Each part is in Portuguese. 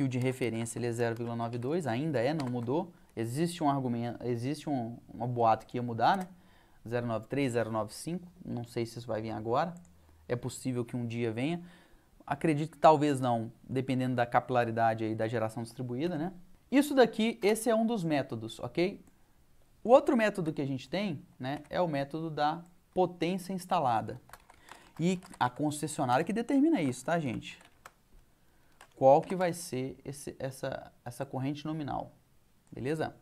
que o de referência ele é 0,92, ainda é, não mudou. Existe um argumento, existe um, uma boato que ia mudar, né? 093, 095, não sei se isso vai vir agora. É possível que um dia venha. Acredito que talvez não, dependendo da capilaridade aí da geração distribuída, né? Isso daqui, esse é um dos métodos, ok? O outro método que a gente tem, né, é o método da potência instalada. E a concessionária que determina isso, tá, gente? qual que vai ser esse, essa, essa corrente nominal, beleza?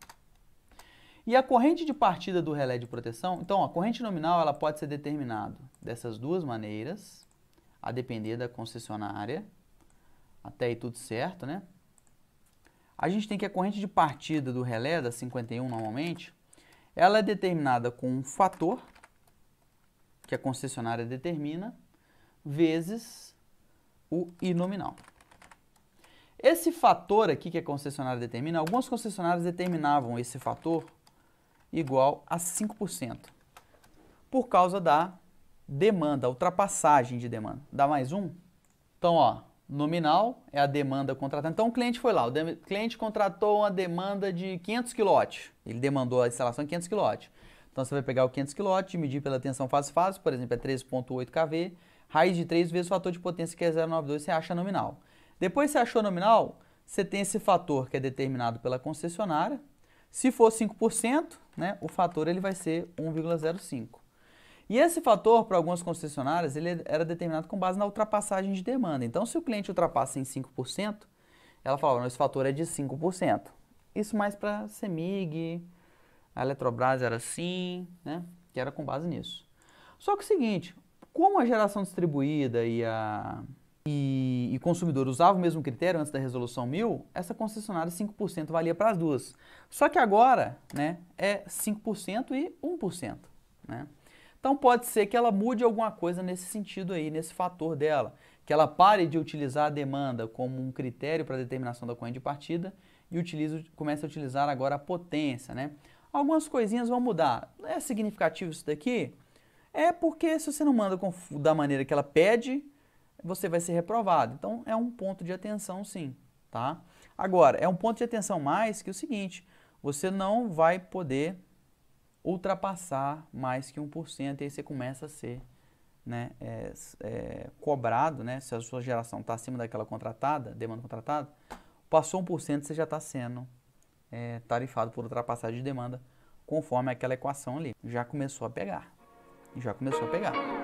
E a corrente de partida do relé de proteção, então a corrente nominal ela pode ser determinada dessas duas maneiras, a depender da concessionária, até aí tudo certo, né? A gente tem que a corrente de partida do relé, da 51 normalmente, ela é determinada com um fator, que a concessionária determina, vezes o I nominal. Esse fator aqui que a é concessionária determina, algumas concessionárias determinavam esse fator igual a 5%, por causa da demanda, ultrapassagem de demanda. Dá mais um? Então, ó, nominal é a demanda contratada. Então, o cliente foi lá, o cliente contratou uma demanda de 500 kW. Ele demandou a instalação de 500 kW. Então, você vai pegar o 500 kW, dividir pela tensão fase-fase, por exemplo, é 13.8 kV, raiz de 3 vezes o fator de potência que é 0,92, você acha nominal. Depois você achou nominal, você tem esse fator que é determinado pela concessionária. Se for 5%, né, o fator ele vai ser 1,05. E esse fator, para algumas concessionárias, ele era determinado com base na ultrapassagem de demanda. Então, se o cliente ultrapassa em 5%, ela fala, esse fator é de 5%. Isso mais para Semig, a Eletrobras era assim, né? Que era com base nisso. Só que o seguinte, como a geração distribuída e a e, e consumidor usava o mesmo critério antes da resolução 1000, essa concessionária 5% valia para as duas. Só que agora né, é 5% e 1%. Né? Então pode ser que ela mude alguma coisa nesse sentido aí, nesse fator dela, que ela pare de utilizar a demanda como um critério para determinação da corrente de partida e utilize, comece a utilizar agora a potência, né? Algumas coisinhas vão mudar. É significativo isso daqui? É porque se você não manda da maneira que ela pede, você vai ser reprovado. Então é um ponto de atenção sim, tá? Agora, é um ponto de atenção mais que o seguinte, você não vai poder ultrapassar mais que 1%, e aí você começa a ser né, é, é, cobrado, né, se a sua geração está acima daquela contratada, demanda contratada, passou 1%, você já está sendo é, tarifado por ultrapassagem de demanda, conforme aquela equação ali. Já começou a pegar. Já começou a pegar.